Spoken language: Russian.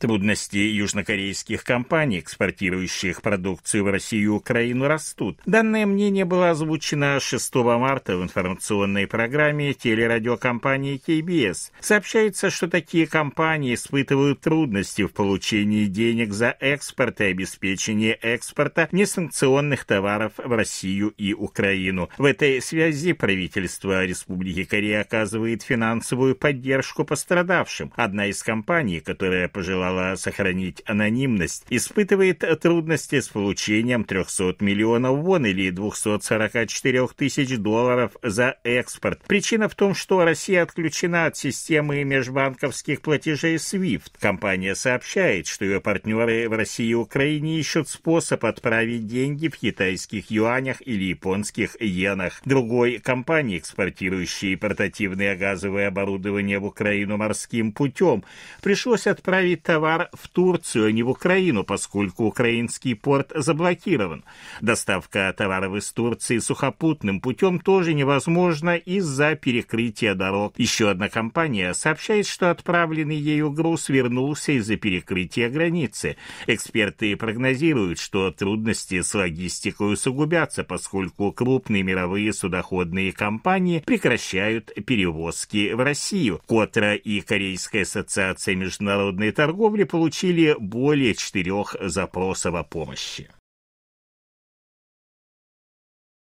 Трудности южнокорейских компаний, экспортирующих продукцию в Россию и Украину, растут. Данное мнение было озвучено 6 марта в информационной программе телерадиокомпании KBS. Сообщается, что такие компании испытывают трудности в получении денег за экспорт и обеспечении экспорта несанкционных товаров в Россию и Украину. В этой связи правительство Республики Корея оказывает финансовую поддержку пострадавшим. Одна из компаний, которая пожелала желала сохранить анонимность, испытывает трудности с получением 300 миллионов вон или 244 тысяч долларов за экспорт. Причина в том, что Россия отключена от системы межбанковских платежей SWIFT. Компания сообщает, что ее партнеры в России и Украине ищут способ отправить деньги в китайских юанях или японских иенах. Другой компании, экспортирующей портативное газовое оборудование в Украину морским путем, пришлось отправить товар товар в Турцию, а не в Украину, поскольку украинский порт заблокирован. Доставка товаров из Турции сухопутным путем тоже невозможна из-за перекрытия дорог. Еще одна компания сообщает, что отправленный ею груз вернулся из-за перекрытия границы. Эксперты прогнозируют, что трудности с логистикой усугубятся, поскольку крупные мировые судоходные компании прекращают перевозки в Россию. Котра и Корейская ассоциация международной торговли торговли получили более четырех запросов о помощи.